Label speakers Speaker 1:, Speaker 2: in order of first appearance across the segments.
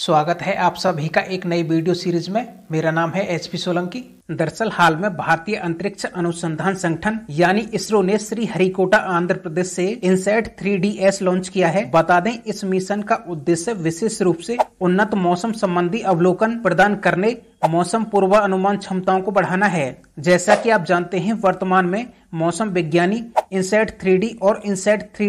Speaker 1: स्वागत है आप सभी का एक नई वीडियो सीरीज में मेरा नाम है एच पी सोलंकी दरअसल हाल में भारतीय अंतरिक्ष अनुसंधान संगठन यानी इसरो ने श्री हरिकोटा आंध्र प्रदेश से इनसेट 3DS लॉन्च किया है बता दें इस मिशन का उद्देश्य विशेष रूप से उन्नत मौसम संबंधी अवलोकन प्रदान करने मौसम पूर्वानुमान क्षमताओं को बढ़ाना है जैसा कि आप जानते हैं वर्तमान में मौसम विज्ञानी इनसेट थ्री और इनसेट थ्री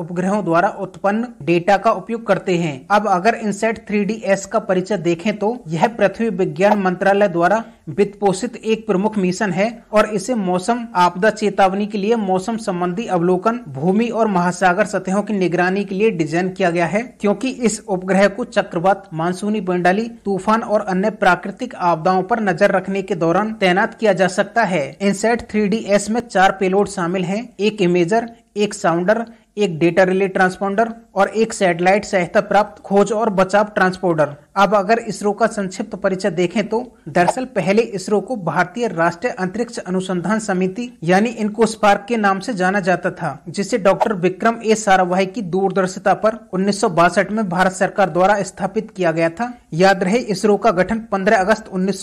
Speaker 1: उपग्रहों द्वारा उत्पन्न डेटा का उपयोग करते हैं अब अगर इनसेट थ्री का परिचय देखें तो यह पृथ्वी विज्ञान मंत्रालय द्वारा वित्त पोषित एक प्रमुख मिशन है और इसे मौसम आपदा चेतावनी के लिए मौसम संबंधी अवलोकन भूमि और महासागर सतहों की निगरानी के लिए डिजाइन किया गया है क्योंकि इस उपग्रह को चक्रवात मानसूनी बंडाली तूफान और अन्य प्राकृतिक आपदाओं पर नजर रखने के दौरान तैनात किया जा सकता है इनसेट थ्री में चार पेलोड शामिल है एक इमेजर एक साउंडर एक डेटा रिले ट्रांसपोंडर और एक सैटेलाइट सहायता प्राप्त खोज और बचाव ट्रांसपोर्डर अब अगर इसरो का संक्षिप्त परिचय देखें तो दरअसल पहले इसरो को भारतीय राष्ट्रीय अंतरिक्ष अनुसंधान समिति यानी इनको स्पार्क के नाम से जाना जाता था जिसे डॉक्टर विक्रम ए साराभाई की दूरदर्शिता पर उन्नीस में भारत सरकार द्वारा स्थापित किया गया था याद रहे इसरो का गठन पंद्रह अगस्त उन्नीस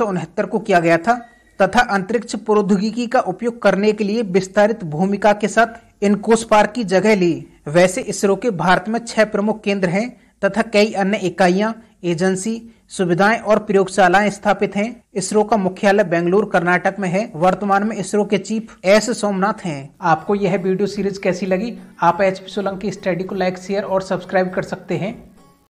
Speaker 1: को किया गया था तथा अंतरिक्ष प्रौद्योगिकी का उपयोग करने के लिए विस्तारित भूमिका के साथ इनकोस पार्क की जगह ली वैसे इसरो के भारत में छह प्रमुख केंद्र हैं तथा कई अन्य इकाइयां एजेंसी सुविधाएं और प्रयोगशालाएं स्थापित हैं इसरो का मुख्यालय बेंगलुरु कर्नाटक में है वर्तमान में इसरो के चीफ एस सोमनाथ हैं आपको यह वीडियो सीरीज कैसी लगी आप एच पी सोलंकी स्टडी को लाइक शेयर और सब्सक्राइब कर सकते हैं